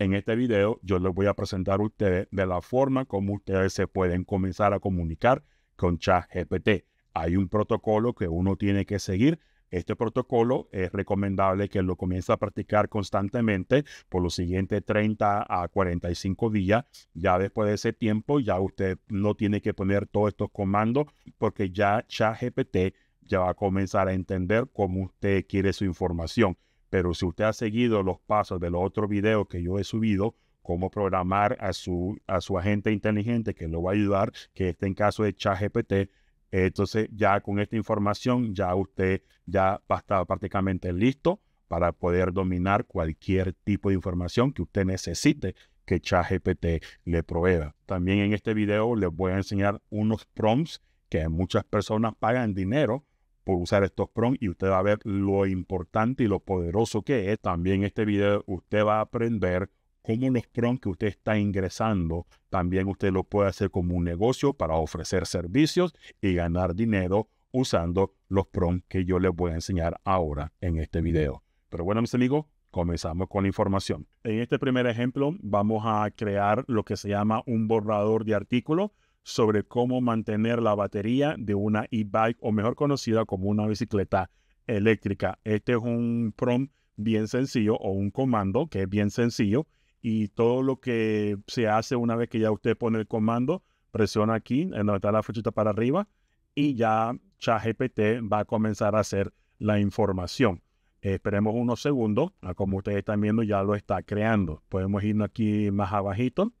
En este video yo les voy a presentar a ustedes de la forma como ustedes se pueden comenzar a comunicar con ChatGPT. Hay un protocolo que uno tiene que seguir. Este protocolo es recomendable que lo comience a practicar constantemente por los siguientes 30 a 45 días. Ya después de ese tiempo, ya usted no tiene que poner todos estos comandos porque ya ChatGPT ya va a comenzar a entender cómo usted quiere su información. Pero si usted ha seguido los pasos del otro video que yo he subido, cómo programar a su, a su agente inteligente que lo va a ayudar, que esté en caso de ChatGPT, entonces ya con esta información ya usted ya va prácticamente listo para poder dominar cualquier tipo de información que usted necesite que ChatGPT le provea. También en este video les voy a enseñar unos prompts que muchas personas pagan dinero por usar estos prompts y usted va a ver lo importante y lo poderoso que es. También este video usted va a aprender cómo los prompts que usted está ingresando, también usted lo puede hacer como un negocio para ofrecer servicios y ganar dinero usando los prompts que yo les voy a enseñar ahora en este video. Pero bueno, mis amigos, comenzamos con la información. En este primer ejemplo vamos a crear lo que se llama un borrador de artículo sobre cómo mantener la batería de una e-bike o mejor conocida como una bicicleta eléctrica. Este es un prompt bien sencillo o un comando que es bien sencillo y todo lo que se hace una vez que ya usted pone el comando, presiona aquí en donde está la flechita para arriba y ya ChatGPT va a comenzar a hacer la información. esperemos unos segundos, ah, como ustedes están viendo ya lo está creando. Podemos irnos aquí más abajito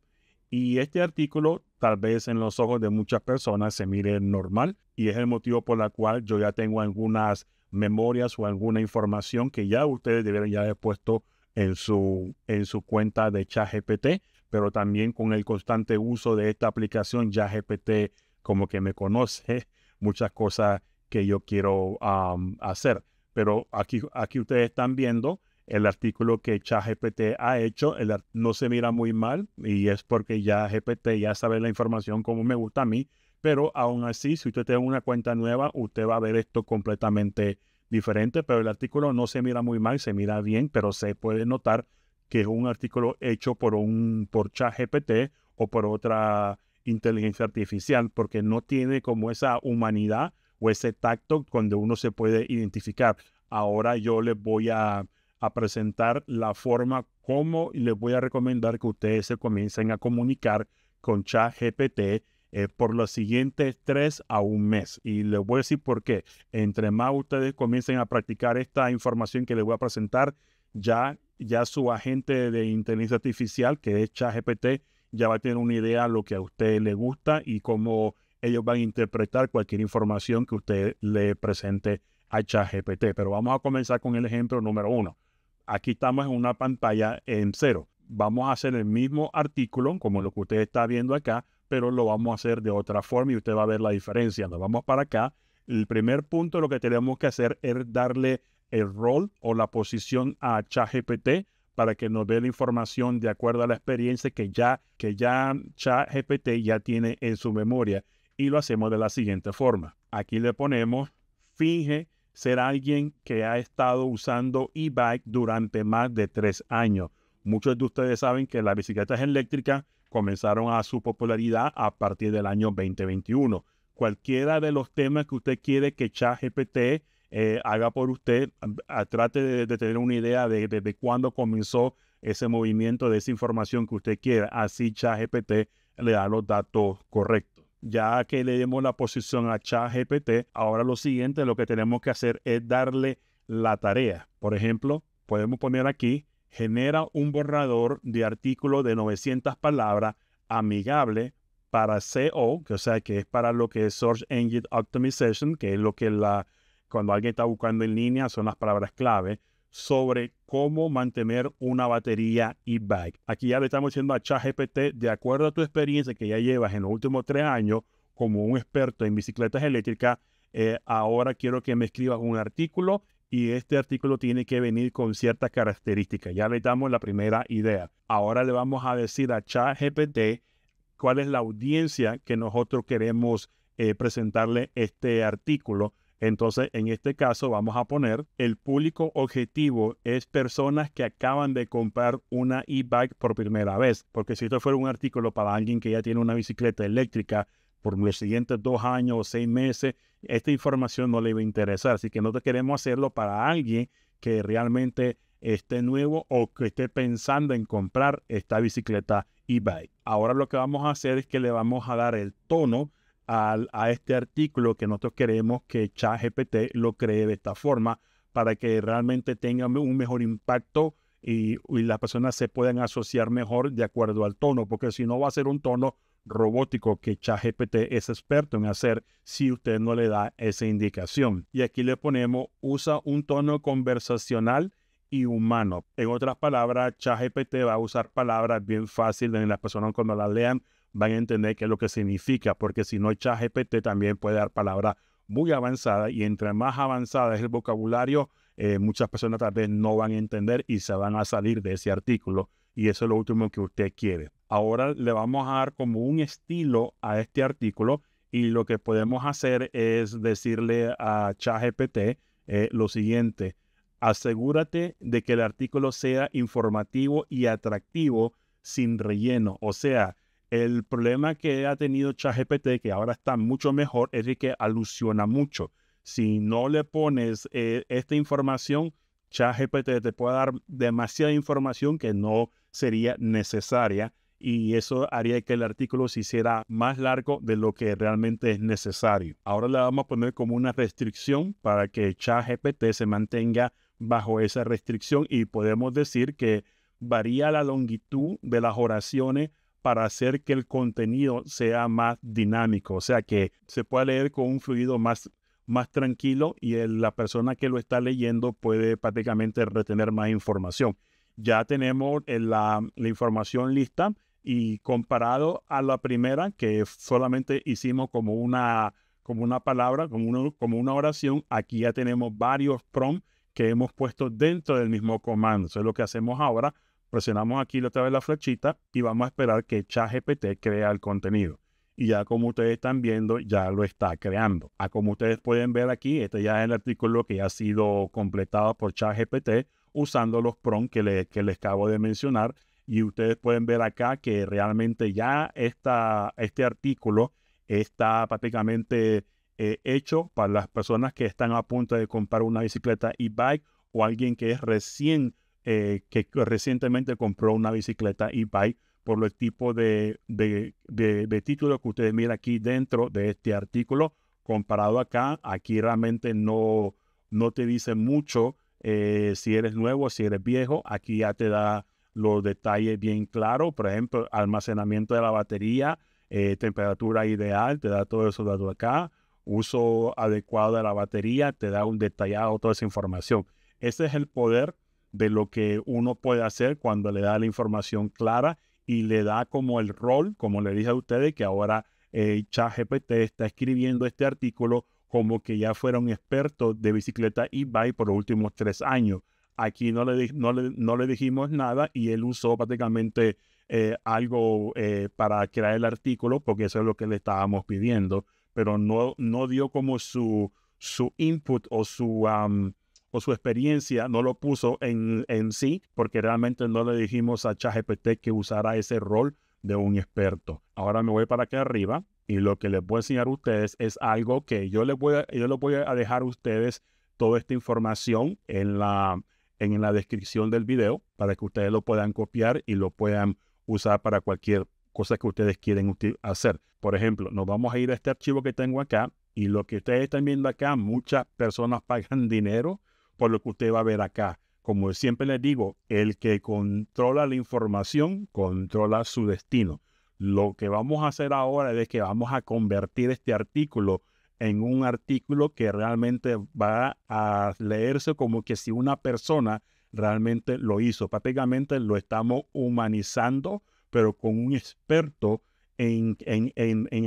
y este artículo tal vez en los ojos de muchas personas se mire normal y es el motivo por el cual yo ya tengo algunas memorias o alguna información que ya ustedes debieron ya haber puesto en su, en su cuenta de ChatGPT, pero también con el constante uso de esta aplicación ChatGPT como que me conoce muchas cosas que yo quiero hacer. Pero aquí, aquí ustedes están viendo el artículo que ChatGPT ha hecho no se mira muy mal y es porque ya GPT ya sabe la información como me gusta a mí, pero aún así, si usted tiene una cuenta nueva, usted va a ver esto completamente diferente, pero el artículo no se mira muy mal, se mira bien, pero se puede notar que es un artículo hecho por un por ChatGPT o por otra inteligencia artificial, porque no tiene como esa humanidad o ese tacto donde uno se puede identificar. Ahora yo les voy a a presentar la forma como les voy a recomendar que ustedes se comiencen a comunicar con ChatGPT eh, por los siguientes tres a un mes. Y les voy a decir por qué. Entre más ustedes comiencen a practicar esta información que les voy a presentar, ya, ya su agente de inteligencia artificial, que es ChatGPT, ya va a tener una idea de lo que a ustedes les gusta y cómo ellos van a interpretar cualquier información que usted le presente a ChatGPT. Pero vamos a comenzar con el ejemplo número uno. Aquí estamos en una pantalla en cero. Vamos a hacer el mismo artículo, como lo que usted está viendo acá, pero lo vamos a hacer de otra forma y usted va a ver la diferencia. Nos vamos para acá. El primer punto lo que tenemos que hacer es darle el rol o la posición a ChatGPT para que nos dé la información de acuerdo a la experiencia que ya, que ya ChatGPT ya tiene en su memoria. Y lo hacemos de la siguiente forma. Aquí le ponemos finge ser alguien que ha estado usando e-bike durante más de tres años. Muchos de ustedes saben que las bicicletas eléctricas comenzaron a su popularidad a partir del año 2021. Cualquiera de los temas que usted quiere que ChatGPT eh, haga por usted, ah, trate de, tener una idea de de cuándo comenzó ese movimiento, de esa información que usted quiera. Así ChatGPT le da los datos correctos. Ya que le demos la posición a ChatGPT, ahora lo siguiente lo que tenemos que hacer es darle la tarea. Por ejemplo, podemos poner aquí, genera un borrador de artículo de 900 palabras amigable para SEO, que o que es para lo que es Search Engine Optimization, que es lo que cuando alguien está buscando en línea son las palabras clave sobre cómo mantener una batería e-bike. Aquí ya le estamos diciendo a ChatGPT, de acuerdo a tu experiencia que ya llevas en los últimos tres años como un experto en bicicletas eléctricas, eh, ahora quiero que me escribas un artículo y este artículo tiene que venir con ciertas características. Ya le damos la primera idea. Ahora le vamos a decir a ChatGPT cuál es la audiencia que nosotros queremos eh, presentarle este artículo entonces, en este caso vamos a poner, el público objetivo es personas que acaban de comprar una e-bike por primera vez, porque si esto fuera un artículo para alguien que ya tiene una bicicleta eléctrica por los siguientes dos años o seis meses, esta información no le iba a interesar, así que nosotros queremos hacerlo para alguien que realmente esté nuevo o que esté pensando en comprar esta bicicleta e-bike. Ahora lo que vamos a hacer es que le vamos a dar el tono a, este artículo que nosotros queremos que ChatGPT lo cree de esta forma para que realmente tenga un mejor impacto y, las personas se puedan asociar mejor de acuerdo al tono, porque si no va a ser un tono robótico que ChatGPT es experto en hacer si usted no le da esa indicación. Y aquí le ponemos usa un tono conversacional y humano. En otras palabras, ChatGPT va a usar palabras bien fáciles en las personas cuando las lean van a entender qué es lo que significa, porque si no, ChatGPT también puede dar palabras muy avanzadas y entre más avanzada es el vocabulario, eh, muchas personas tal vez no van a entender y se van a salir de ese artículo. Y eso es lo último que usted quiere. Ahora le vamos a dar como un estilo a este artículo y lo que podemos hacer es decirle a ChatGPT eh, lo siguiente. Asegúrate de que el artículo sea informativo y atractivo sin relleno. O sea, el problema que ha tenido ChatGPT, que ahora está mucho mejor, es que alusiona mucho. Si no le pones eh, esta información, ChatGPT te puede dar demasiada información que no sería necesaria y eso haría que el artículo se hiciera más largo de lo que realmente es necesario. Ahora le vamos a poner como una restricción para que ChatGPT se mantenga bajo esa restricción y podemos decir que varía la longitud de las oraciones para hacer que el contenido sea más dinámico, o sea, que se pueda leer con un fluido más, más tranquilo y la persona que lo está leyendo puede prácticamente retener más información. Ya tenemos eh, la, información lista y comparado a la primera, que solamente hicimos como una, como una palabra, como una, como una oración, aquí ya tenemos varios prompts que hemos puesto dentro del mismo comando. Eso es lo que hacemos ahora presionamos aquí otra vez la flechita y vamos a esperar que ChatGPT crea el contenido. Y ya como ustedes están viendo, ya lo está creando. A ah, como ustedes pueden ver aquí, este ya es el artículo que ya ha sido completado por ChatGPT usando los prompts que, que les acabo de mencionar. Y ustedes pueden ver acá que realmente ya este artículo está prácticamente eh, hecho para las personas que están a punto de comprar una bicicleta e-bike o alguien que es recién eh, que recientemente compró una bicicleta e-bike por el tipo de, de, título que ustedes miran aquí dentro de este artículo. Comparado acá, aquí realmente no, no te dice mucho eh, si eres nuevo, si eres viejo. Aquí ya te da los detalles bien claros. Por ejemplo, almacenamiento de la batería, eh, temperatura ideal, te da todo eso dado acá. Uso adecuado de la batería, te da un detallado toda esa información. Ese es el poder de lo que uno puede hacer cuando le da la información clara y le da como el rol, como le dije a ustedes, que ahora eh, ChatGPT está escribiendo este artículo como que ya fuera un experto de bicicleta y bike por los últimos tres años. Aquí no le, dijimos nada y él usó prácticamente eh, algo eh, para crear el artículo porque eso es lo que le estábamos pidiendo, pero no, dio como su, su input o su su experiencia no lo puso en, sí, porque realmente no le dijimos a ChatGPT que usara ese rol de un experto. Ahora me voy para acá arriba y lo que les voy a enseñar a ustedes es algo que yo les voy a, yo lo voy a dejar a ustedes toda esta información en la, en la descripción del video para que ustedes lo puedan copiar y lo puedan usar para cualquier cosa que ustedes quieren hacer. Por ejemplo, nos vamos a ir a este archivo que tengo acá y lo que ustedes están viendo acá, muchas personas pagan dinero por lo que usted va a ver acá. Como siempre les digo, el que controla la información controla su destino. Lo que vamos a hacer ahora es que vamos a convertir este artículo en un artículo que realmente va a leerse como que si una persona realmente lo hizo. Prácticamente lo estamos humanizando, pero con un experto en,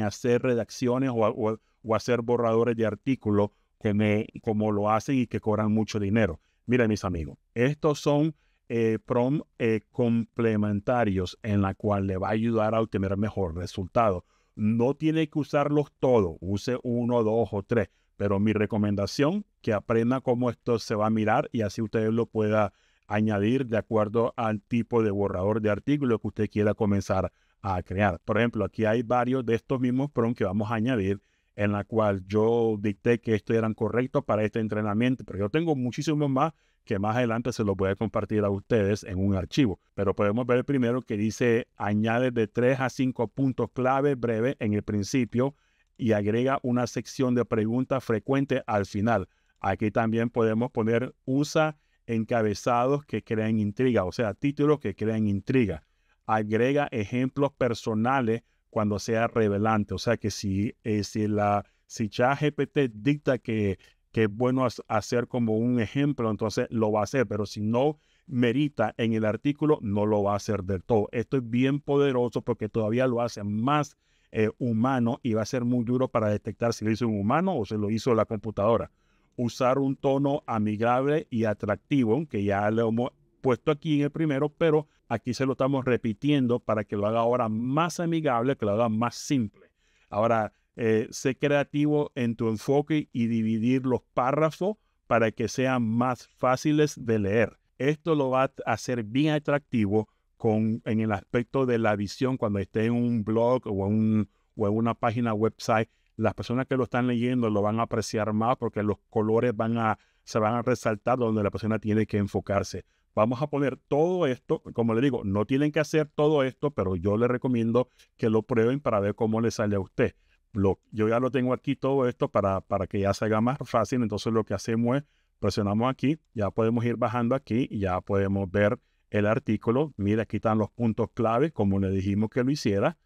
hacer redacciones o, o hacer borradores de artículos que me, como lo hacen y que cobran mucho dinero. Miren, mis amigos, estos son eh, prom eh, complementarios en la cual le va a ayudar a obtener mejor resultado. No tiene que usarlos todos, use uno, dos o tres, pero mi recomendación que aprenda cómo esto se va a mirar y así usted lo pueda añadir de acuerdo al tipo de borrador de artículo que usted quiera comenzar a crear. Por ejemplo, aquí hay varios de estos mismos prom que vamos a añadir en la cual yo dicté que estos eran correctos para este entrenamiento, pero yo tengo muchísimos más que más adelante se los voy a compartir a ustedes en un archivo. Pero podemos ver primero que dice añade de tres a cinco puntos clave breve en el principio y agrega una sección de preguntas frecuentes al final. Aquí también podemos poner usa encabezados que crean intriga, o sea, títulos que crean intriga. Agrega ejemplos personales cuando sea revelante. O sea que si, eh, si la si ChatGPT dicta que, que es bueno hacer como un ejemplo, entonces lo va a hacer, pero si no merita en el artículo, no lo va a hacer del todo. Esto es bien poderoso porque todavía lo hace más eh, humano y va a ser muy duro para detectar si lo hizo un humano o se lo hizo la computadora. Usar un tono amigable y atractivo, que ya lo hemos puesto aquí en el primero, pero aquí se lo estamos repitiendo para que lo haga ahora más amigable, que lo haga más simple. Ahora, eh, sé creativo en tu enfoque y dividir los párrafos para que sean más fáciles de leer. Esto lo va a hacer bien atractivo con, en el aspecto de la visión cuando esté en un blog o en, o en una página website. Las personas que lo están leyendo lo van a apreciar más porque los colores van a, se van a resaltar donde la persona tiene que enfocarse. Vamos a poner todo esto, como le digo, no tienen que hacer todo esto, pero yo les recomiendo que lo prueben para ver cómo le sale a usted. yo ya lo tengo aquí todo esto para, para que ya se más fácil. Entonces lo que hacemos es presionamos aquí, ya podemos ir bajando aquí y ya podemos ver el artículo. Mira, aquí están los puntos clave, como le dijimos que lo hiciera.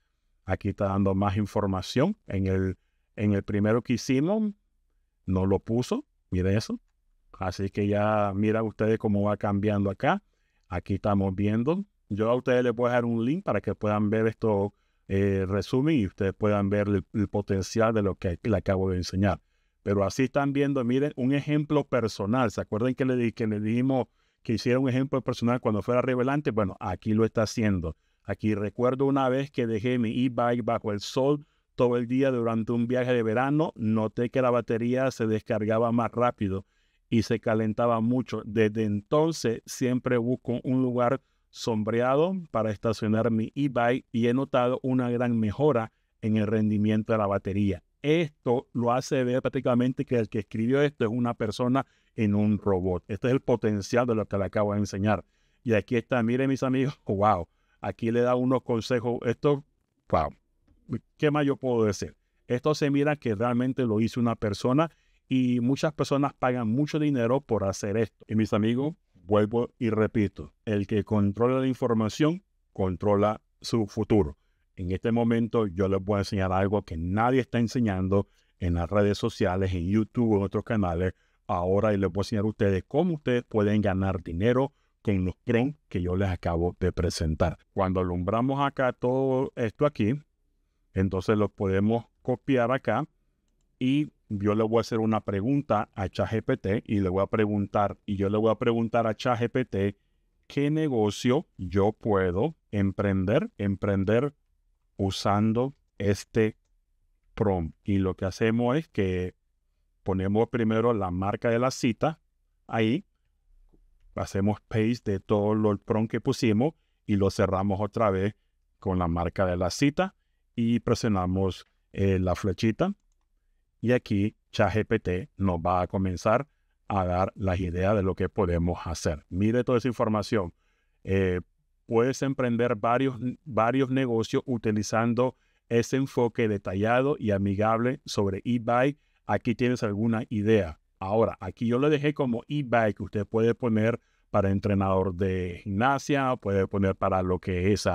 Aquí está dando más información. En el, en el primero que hicimos, no lo puso. Mira eso. Así que ya mira ustedes cómo va cambiando acá. Aquí estamos viendo. Yo a ustedes les voy a dejar un link para que puedan ver esto eh, resumen y ustedes puedan ver el, potencial de lo que le acabo de enseñar. Pero así están viendo, miren, un ejemplo personal. ¿Se acuerdan que le, que le dijimos que hiciera un ejemplo personal cuando fuera revelante? Bueno, aquí lo está haciendo. Aquí recuerdo una vez que dejé mi e-bike bajo el sol todo el día durante un viaje de verano. Noté que la batería se descargaba más rápido y se calentaba mucho. Desde entonces siempre busco un lugar sombreado para estacionar mi e-bike y he notado una gran mejora en el rendimiento de la batería. Esto lo hace ver prácticamente que el que escribió esto es una persona en un robot. Este es el potencial de lo que le acabo de enseñar. Y aquí está, miren mis amigos, wow, aquí le da unos consejos. Esto, wow, ¿qué más yo puedo decir? Esto se mira que realmente lo hizo una persona y muchas personas pagan mucho dinero por hacer esto. Y mis amigos, vuelvo y repito, el que controla la información controla su futuro. En este momento yo les voy a enseñar algo que nadie está enseñando en las redes sociales, en YouTube, en otros canales. Ahora les voy a enseñar a ustedes cómo ustedes pueden ganar dinero con los creen que yo les acabo de presentar. Cuando alumbramos acá todo esto aquí, entonces lo podemos copiar acá y yo le voy a hacer una pregunta a ChatGPT y le voy a preguntar, y yo le voy a preguntar a ChatGPT qué negocio yo puedo emprender, emprender usando este prompt. Y lo que hacemos es que ponemos primero la marca de la cita ahí, hacemos paste de todo el prompt que pusimos y lo cerramos otra vez con la marca de la cita y presionamos eh, la flechita y aquí ChatGPT nos va a comenzar a dar las ideas de lo que podemos hacer. Mire toda esa información. Eh, puedes emprender varios, varios negocios utilizando ese enfoque detallado y amigable sobre eBay. Aquí tienes alguna idea. Ahora, aquí yo lo dejé como eBay que usted puede poner para entrenador de gimnasia, puede poner para lo que es,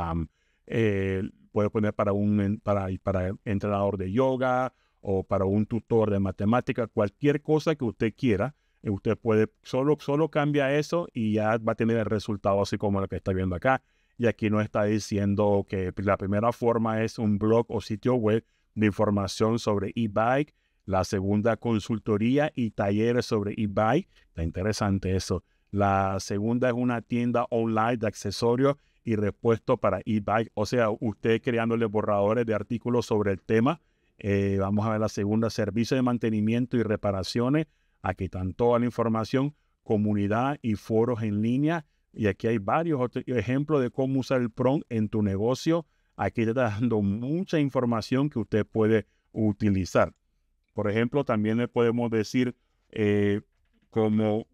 eh, puede poner para un para, para entrenador de yoga o para un tutor de matemática, cualquier cosa que usted quiera, eh, usted puede, solo, solo cambia eso y ya va a tener el resultado así como lo que está viendo acá. Y aquí no está diciendo que la primera forma es un blog o sitio web de información sobre e-bike, la segunda consultoría y talleres sobre e-bike, está interesante eso. La segunda es una tienda online de accesorios y repuestos para e-bike, o sea, usted creándole borradores de artículos sobre el tema eh, vamos a ver la segunda, servicio de mantenimiento y reparaciones. Aquí están toda la información, comunidad y foros en línea. Y aquí hay varios ejemplos de cómo usar el PROM en tu negocio. Aquí te está dando mucha información que usted puede utilizar. Por ejemplo, también le podemos decir eh, como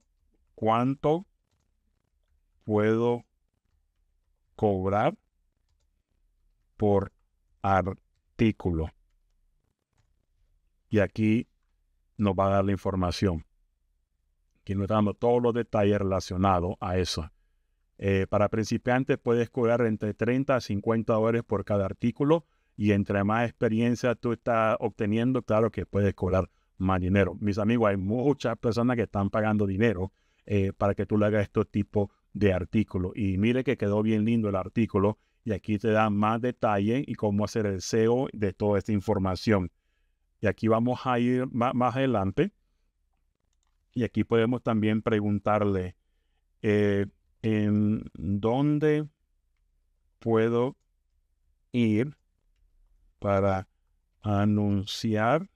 cuánto puedo cobrar por artículo. Y aquí nos va a dar la información. que nos está dando todos los detalles relacionados a eso. Eh, para principiantes puedes cobrar entre 30 a 50 dólares por cada artículo y entre más experiencia tú estás obteniendo, claro que puedes cobrar más dinero. Mis amigos, hay muchas personas que están pagando dinero eh, para que tú le hagas este tipo de artículo. Y mire que quedó bien lindo el artículo y aquí te da más detalle y cómo hacer el SEO de toda esta información. Y aquí vamos a ir más, adelante. Y aquí podemos también preguntarle eh, en dónde puedo ir para anunciar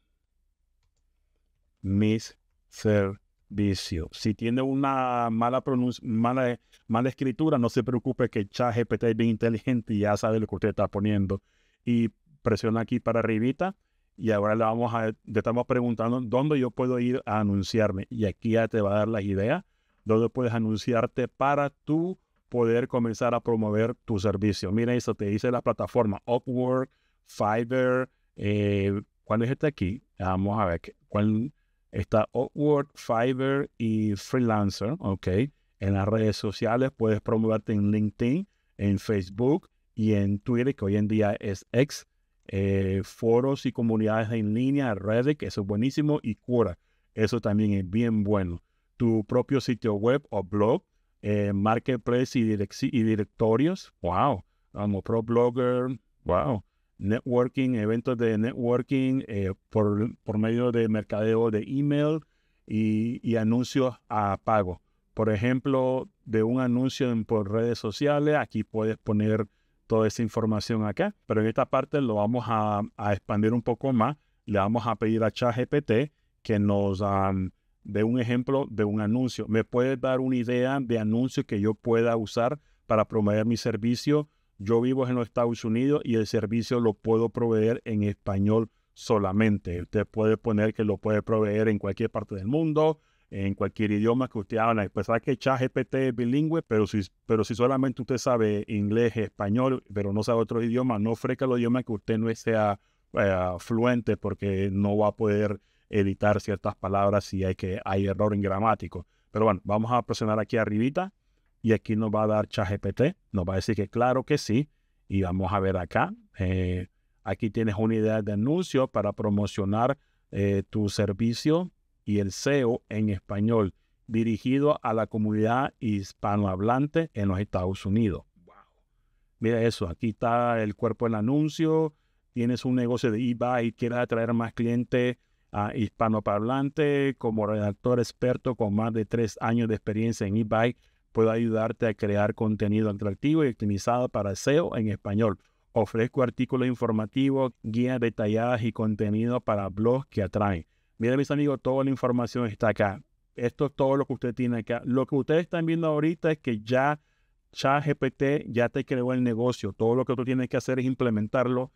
mis servicios. Si tiene una mala, mala, mala escritura, no se preocupe que ChatGPT es bien inteligente y ya sabe lo que usted está poniendo. Y presiona aquí para arribita y ahora le vamos a, estamos preguntando dónde yo puedo ir a anunciarme. Y aquí ya te va a dar las ideas, dónde puedes anunciarte para tú poder comenzar a promover tu servicio. Mira eso, te dice la plataforma Upwork, Fiverr, eh, ¿cuál es este aquí? Vamos a ver, ¿cuál está Upwork, Fiverr y Freelancer? Ok, en las redes sociales puedes promoverte en LinkedIn, en Facebook y en Twitter, que hoy en día es X. Eh, foros y comunidades en línea, Reddit, eso es buenísimo, y cura, eso también es bien bueno. Tu propio sitio web o blog, eh, marketplace y, directorios, wow, vamos pro blogger, wow, networking, eventos de networking eh, por, por, medio de mercadeo de email y, anuncios a pago. Por ejemplo, de un anuncio por redes sociales, aquí puedes poner toda esa información acá. Pero en esta parte lo vamos a, expandir un poco más. Le vamos a pedir a ChatGPT que nos dé un ejemplo de un anuncio. ¿Me puedes dar una idea de anuncio que yo pueda usar para promover mi servicio? Yo vivo en los Estados Unidos y el servicio lo puedo proveer en español solamente. Usted puede poner que lo puede proveer en cualquier parte del mundo en cualquier idioma que usted habla. Pues sabe que ChatGPT es bilingüe, pero si, pero si solamente usted sabe inglés, español, pero no sabe otro idioma, no ofrezca los idiomas que usted no sea eh, fluente porque no va a poder editar ciertas palabras si hay, que, hay error en gramático. Pero bueno, vamos a presionar aquí arribita y aquí nos va a dar ChatGPT, nos va a decir que claro que sí. Y vamos a ver acá. Eh, aquí tienes una idea de anuncio para promocionar eh, tu servicio y el SEO en español, dirigido a la comunidad hispanohablante en los Estados Unidos. Mira eso, aquí está el cuerpo del anuncio, tienes un negocio de eBay y quieres atraer más clientes a ah, hispanohablante. como redactor experto con más de tres años de experiencia en eBay, puedo ayudarte a crear contenido atractivo y optimizado para SEO e en español. Ofrezco artículos informativos, guías detalladas y contenido para blogs que atraen. Miren, mis amigos, toda la información está acá. Esto es todo lo que usted tiene acá. Lo que ustedes están viendo ahorita es que ya ChatGPT ya te creó el negocio. Todo lo que tú tienes que hacer es implementarlo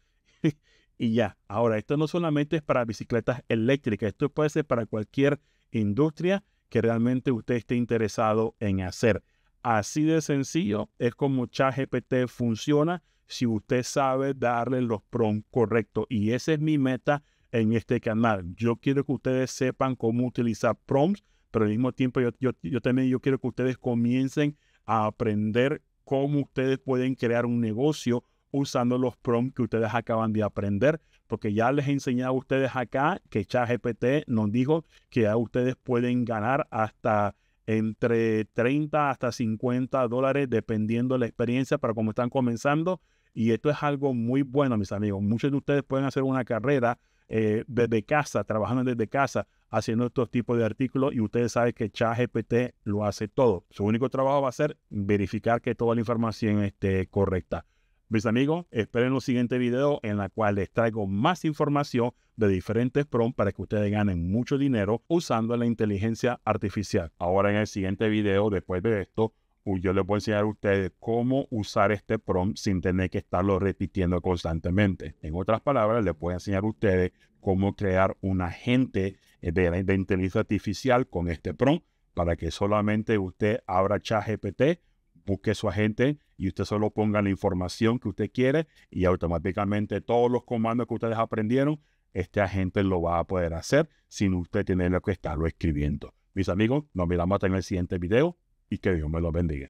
y ya. Ahora, esto no solamente es para bicicletas eléctricas, esto puede ser para cualquier industria que realmente usted esté interesado en hacer. Así de sencillo es como ChatGPT funciona si usted sabe darle los prompts correctos. Y esa es mi meta en este canal. Yo quiero que ustedes sepan cómo utilizar prompts, pero al mismo tiempo yo, yo, yo también quiero que ustedes comiencen a aprender cómo ustedes pueden crear un negocio usando los prompts que ustedes acaban de aprender, porque ya les he enseñado a ustedes acá que ChatGPT nos dijo que ya ustedes pueden ganar hasta entre 30 hasta 50 dólares, dependiendo de la experiencia para cómo están comenzando. Y esto es algo muy bueno, mis amigos. Muchos de ustedes pueden hacer una carrera eh, desde casa, trabajando desde casa, haciendo estos tipos de artículos y ustedes saben que ChatGPT lo hace todo. Su único trabajo va a ser verificar que toda la información esté correcta. Mis amigos, esperen los siguiente video en la cual les traigo más información de diferentes prompts para que ustedes ganen mucho dinero usando la inteligencia artificial. Ahora en el siguiente video, después de esto, yo les voy a enseñar a ustedes cómo usar este prompt sin tener que estarlo repitiendo constantemente. En otras palabras, les voy a enseñar a ustedes cómo crear un agente de, inteligencia artificial con este prompt para que solamente usted abra ChatGPT, busque su agente y usted solo ponga la información que usted quiere y automáticamente todos los comandos que ustedes aprendieron, este agente lo va a poder hacer sin usted tener que estarlo escribiendo. Mis amigos, nos miramos hasta en el siguiente video y que Dios me lo bendiga.